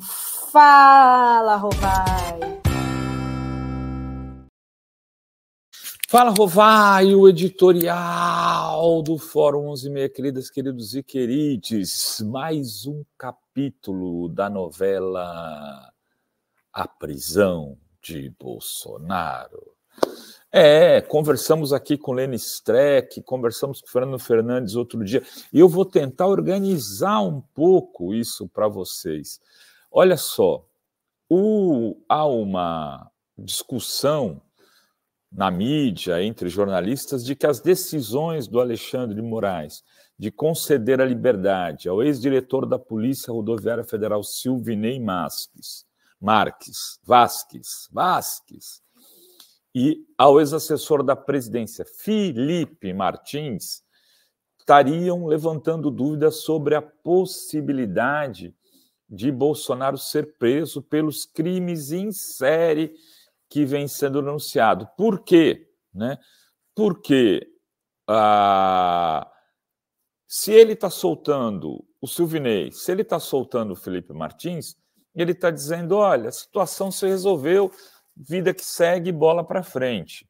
Fala, Rovai! Fala, Rovai, o editorial do Fórum Meia, queridas, queridos e querides. Mais um capítulo da novela A Prisão de Bolsonaro. É, conversamos aqui com Lenny Streck, conversamos com Fernando Fernandes outro dia, e eu vou tentar organizar um pouco isso para vocês. Olha só, o, há uma discussão na mídia, entre jornalistas, de que as decisões do Alexandre de Moraes de conceder a liberdade ao ex-diretor da Polícia Rodoviária Federal Silvinei Masques, Marques, Vasques, Vasques, e ao ex-assessor da presidência Felipe Martins, estariam levantando dúvidas sobre a possibilidade de Bolsonaro ser preso pelos crimes em série que vem sendo anunciado. Por quê? Né? Porque ah, se ele está soltando o Silvinei, se ele está soltando o Felipe Martins, ele está dizendo: olha, a situação se resolveu, vida que segue, bola para frente.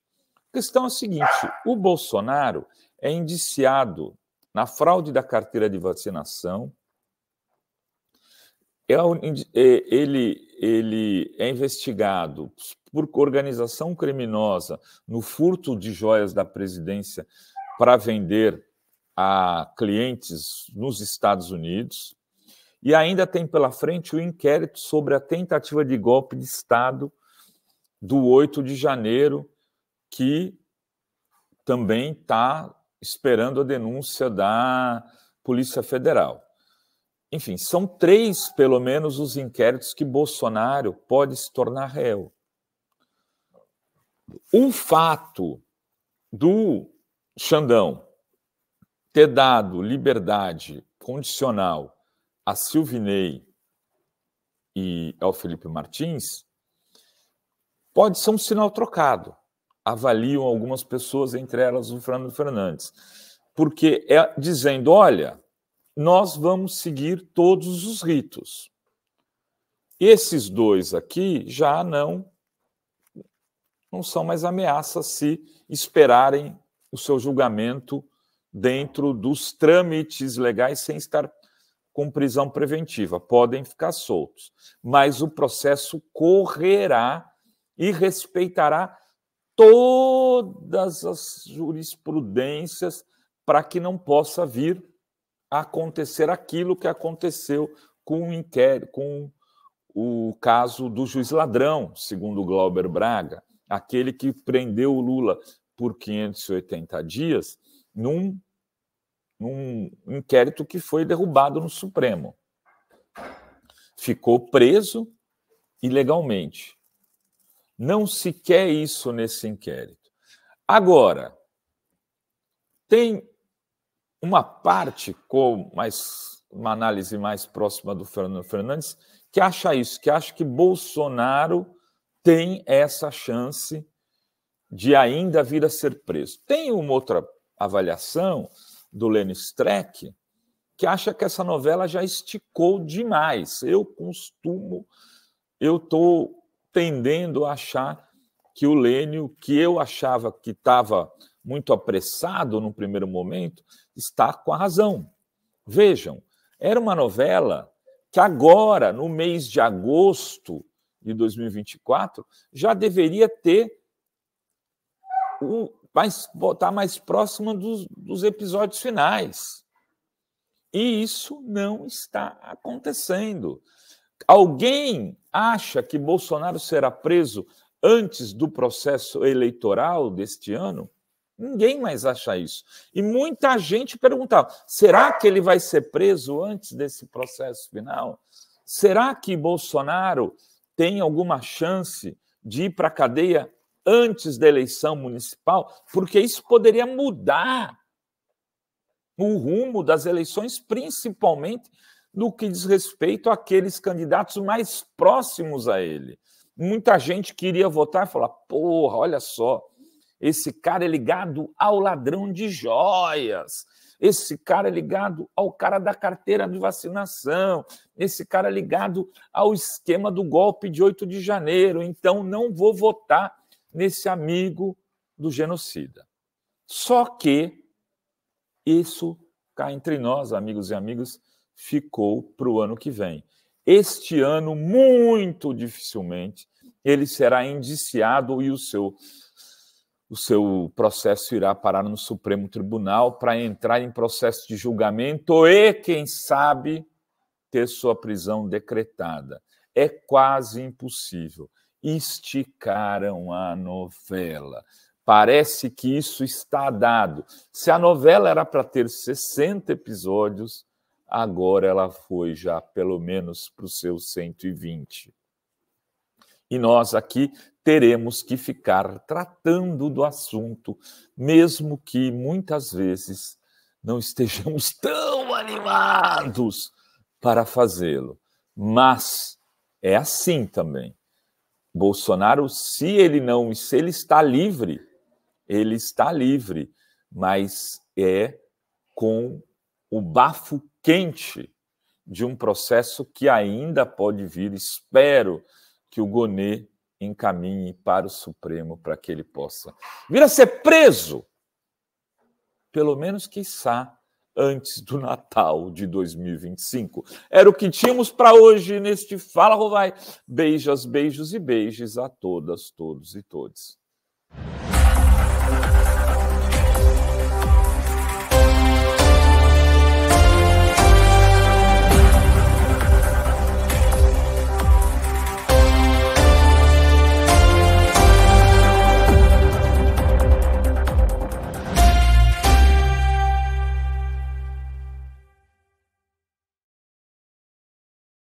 A questão é a seguinte: o Bolsonaro é indiciado na fraude da carteira de vacinação, é é, ele, ele é investigado por organização criminosa no furto de joias da presidência para vender a clientes nos Estados Unidos. E ainda tem pela frente o inquérito sobre a tentativa de golpe de Estado do 8 de janeiro, que também está esperando a denúncia da Polícia Federal. Enfim, são três, pelo menos, os inquéritos que Bolsonaro pode se tornar réu. O fato do Xandão ter dado liberdade condicional a Silvinei e ao Felipe Martins pode ser um sinal trocado. Avaliam algumas pessoas, entre elas o Fernando Fernandes, porque é dizendo: olha, nós vamos seguir todos os ritos. Esses dois aqui já não não são mais ameaças se esperarem o seu julgamento dentro dos trâmites legais sem estar com prisão preventiva, podem ficar soltos, mas o processo correrá e respeitará todas as jurisprudências para que não possa vir acontecer aquilo que aconteceu com o, inquérito, com o caso do juiz ladrão, segundo Glauber Braga, aquele que prendeu o Lula por 580 dias num, num inquérito que foi derrubado no Supremo. Ficou preso ilegalmente. Não se quer isso nesse inquérito. Agora, tem uma parte com mais uma análise mais próxima do Fernando Fernandes que acha isso, que acha que Bolsonaro tem essa chance de ainda vir a ser preso. Tem uma outra avaliação do Lênin Streck que acha que essa novela já esticou demais. Eu costumo, eu estou tendendo a achar que o Lênio, que eu achava que estava muito apressado num primeiro momento, está com a razão. Vejam, era uma novela que agora, no mês de agosto de 2024, já deveria ter o, mais, estar mais próxima dos, dos episódios finais. E isso não está acontecendo. Alguém acha que Bolsonaro será preso antes do processo eleitoral deste ano? Ninguém mais acha isso. E muita gente perguntava: será que ele vai ser preso antes desse processo final? Será que Bolsonaro tem alguma chance de ir para a cadeia antes da eleição municipal? Porque isso poderia mudar o rumo das eleições, principalmente no que diz respeito àqueles candidatos mais próximos a ele. Muita gente queria votar e falar: porra, olha só esse cara é ligado ao ladrão de joias. Esse cara é ligado ao cara da carteira de vacinação. Esse cara é ligado ao esquema do golpe de 8 de janeiro. Então, não vou votar nesse amigo do genocida. Só que isso, cá entre nós, amigos e amigas, ficou para o ano que vem. Este ano, muito dificilmente, ele será indiciado e o seu o seu processo irá parar no Supremo Tribunal para entrar em processo de julgamento e, quem sabe, ter sua prisão decretada. É quase impossível. Esticaram a novela. Parece que isso está dado. Se a novela era para ter 60 episódios, agora ela foi já pelo menos para os seus 120. E nós aqui teremos que ficar tratando do assunto, mesmo que muitas vezes não estejamos tão animados para fazê-lo. Mas é assim também. Bolsonaro, se ele não, se ele está livre, ele está livre, mas é com o bafo quente de um processo que ainda pode vir, espero, que o Gonê encaminhe para o Supremo para que ele possa vir a ser preso, pelo menos, quiçá, antes do Natal de 2025. Era o que tínhamos para hoje neste Fala Rovai. Beijos, beijos e beijos a todas, todos e todes.